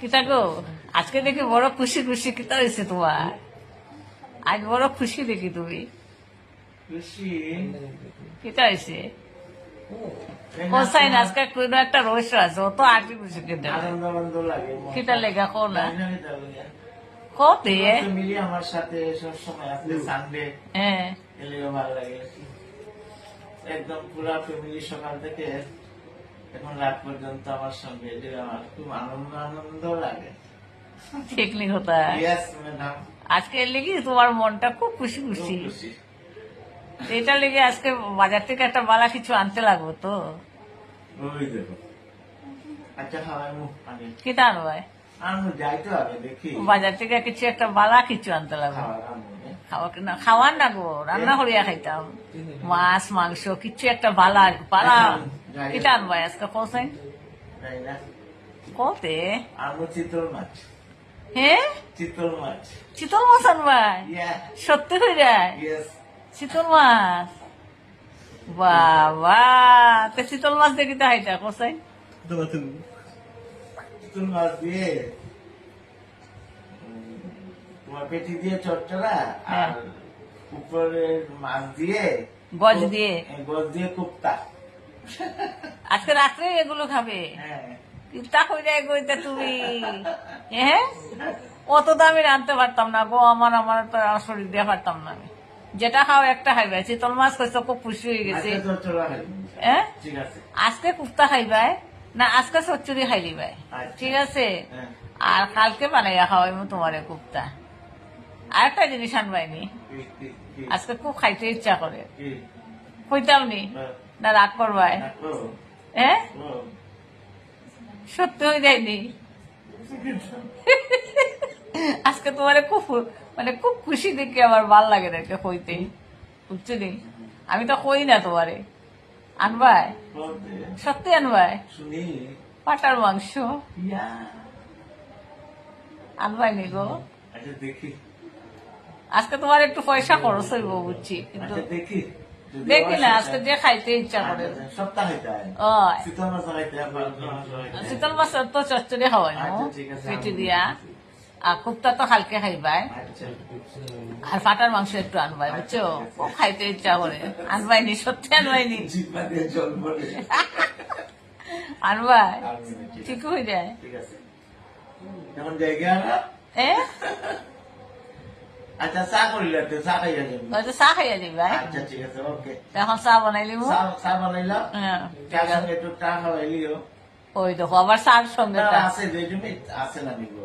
কিতা গো আজকে দেখি বড় খুশি খুশি কিতা হয়েছে তোমার আজ বড় খুশি দেখি তুমি কিতা হয়েছে আজকে একটা আছে আমার হ্যাঁ একদম পুরা ফ্যামিলি সকাল থেকে এখন রাত পর্যন্ত আমার সঙ্গে যে আমার খুব আনন্দ আনন্দ লাগে ঠিক কথা আজকে লেগে তোমার মনটা খুব খুশি খুশি এটা লেগে আজকে বাজার থেকে একটা বালা কিছু আনতে লাগবো তো কি আচ্ছা, কেটা আনবাই বাজার থেকে কিছু একটা বালা কিছু আনতে লাগবো খাওয়ার না না গো রান্না করিয়া খাইতাম মাছ মাংস কিচ্ছু একটা বালা পালা কিটা আনবাই আজকে কোসাই কতে চিতল মাছ হ্যাঁ চিতল মাছ চিতল মাছ আনবাই সত্যি যায় চিতল মাছ বাবা তে চিতল মাছ দেখিতে তো হাইটা চিতল মাছ দিয়ে পেটি দিয়ে চটচরা হ্যাঁ। আর উপরে মাছ দিয়ে গজ দিয়ে হ্যাঁ, গজ দিয়ে কুপ্তা আজকে রাত্রে এগুলো খাবে চিন্তা করে এগোইতে তুমি হ্যাঁ অত দামে আনতে পারতাম না গো আমার আমার তো শরীর দিয়ে পারতাম না আমি যেটা খাও একটা খাইবাই চিতল মাছ খাইছো খুব খুশি হয়ে গেছে হ্যাঁ আজকে কুপ্তা খাইবাই না আজকে সচ্চুরি ভাই আচ্ছা। ঠিক আছে হ্যাঁ। আর কালকে বানাইয়া খাওয়াই তোমারে কুপ্তা আরেকটা জিনিস আনবাইনি আজকে খুব খাইতে ইচ্ছা করে কইতাম নি না রাগ করবাই হ্যাঁ সত্যি হয়ে যায়নি আজকে তোমার খুব মানে খুব খুশি দেখি আমার ভাল লাগে না এটা কইতে বুঝছো নি আমি তো কই না তোমারে আনবাই সত্যি আনবাই পাটার মাংস আনবাই নি গো আচ্ছা, দেখি আজকে তোমার একটু পয়সা খরচ হইব বুঝছি কিন্তু আচ্ছা, দেখি না আজকে যে খাইতে ইচ্ছা করে আচ্ছা, আচ্ছা, শীতল মাছ তো চচ্চড়ি খাওয়াই পিটি দিয়া আর কুপ্তা তো হালকে খাইবাই আর ফাটার মাংস একটু আনবাই বুঝছো ও খাইতে ইচ্ছা করে আনবাই নি সত্যি আনবাইনি আনবাই ঠিক হয়ে যায় এখন জায়গা এ আচ্ছা চা করিলা চা যাবি হয়তো আচ্ছা, চা যাবি ভাই আচ্ছা ঠিক আছে ওকে এখন চা বানাইলি চা হ্যাঁ। একটু চা খাওয়াইলিও ওই দেখো আবার চার সঙ্গে আছে রেডিমেড আছে না বিস্কুট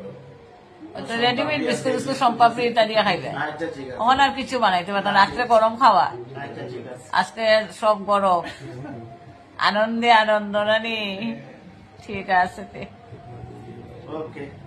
আচ্ছা, আর কিছু বানাইতে পারতো রাত্রে গরম খাওয়া আচ্ছা, আজকে সব গরম আনন্দে আনন্দ নানি ঠিক আছে ওকে